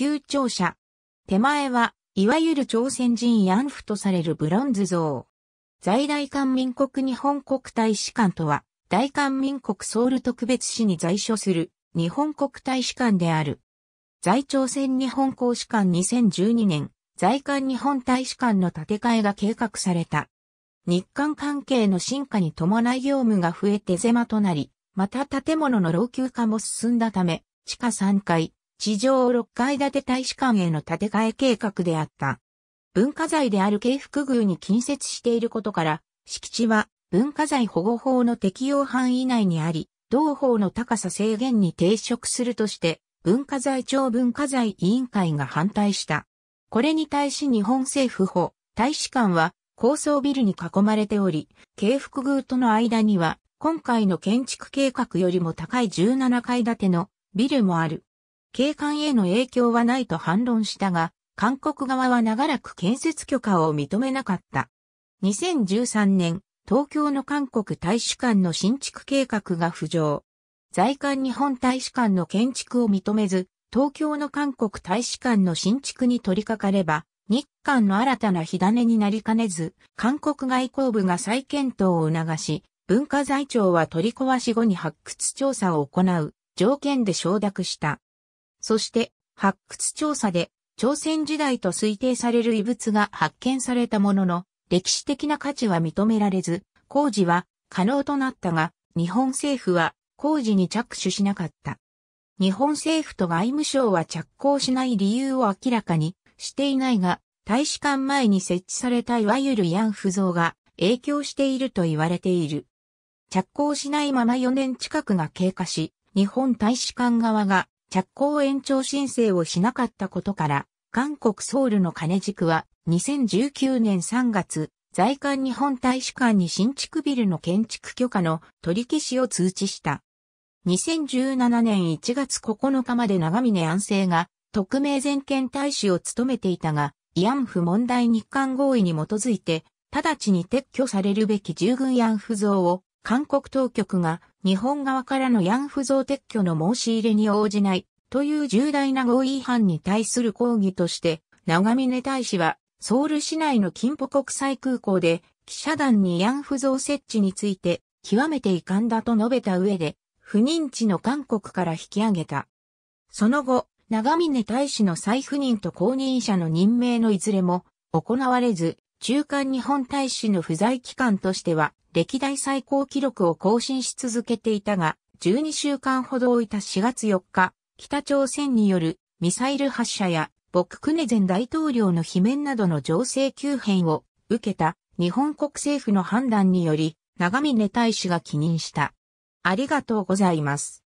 旧庁舎。手前は、いわゆる朝鮮人慰安婦とされるブロンズ像。在大韓民国日本国大使館とは、大韓民国ソウル特別市に在所する日本国大使館である。在朝鮮日本公使館2012年、在韓日本大使館の建て替えが計画された。日韓関係の進化に伴い業務が増えて狭となり、また建物の老朽化も進んだため、地下3階、地上6階建て大使館への建て替え計画であった。文化財である京福宮に近接していることから、敷地は文化財保護法の適用範囲内にあり、同法の高さ制限に抵触するとして、文化財庁文化財委員会が反対した。これに対し日本政府法、大使館は高層ビルに囲まれており、京福宮との間には、今回の建築計画よりも高い17階建てのビルもある。景観への影響はないと反論したが、韓国側は長らく建設許可を認めなかった。2013年、東京の韓国大使館の新築計画が浮上。在韓日本大使館の建築を認めず、東京の韓国大使館の新築に取り掛かれば、日韓の新たな火種になりかねず、韓国外交部が再検討を促し、文化財庁は取り壊し後に発掘調査を行う条件で承諾した。そして発掘調査で朝鮮時代と推定される遺物が発見されたものの、歴史的な価値は認められず、工事は可能となったが、日本政府は工事に着手しなかった。日本政府と外務省は着工しない理由を明らかにしていないが、大使館前に設置されたいわゆる慰安婦像が影響していると言われている。着工しないまま4年近くが経過し、日本大使館側が着工延長申請をしなかったことから、韓国ソウルの金軸は2019年3月、在韓日本大使館に新築ビルの建築許可の取り消しを通知した。2017年1月9日まで長峰安政が特命全権大使を務めていたが、慰安婦問題日韓合意に基づいて、直ちに撤去されるべき従軍慰安婦像を韓国当局が日本側からの慰安婦像撤去の申し入れに応じないという重大な合意違反に対する抗議として、長峰大使はソウル市内の金浦国際空港で記者団に慰安婦像設置について極めて遺憾だと述べた上で、不認知の韓国から引き上げた。その後、長峰大使の再赴任と公認者の任命のいずれも行われず、中間日本大使の不在期間としては、歴代最高記録を更新し続けていたが、12週間ほど置いた4月4日、北朝鮮によるミサイル発射や、ボククネ前大統領の罷免などの情勢急変を受けた日本国政府の判断により、長峰大使が帰任した。ありがとうございます。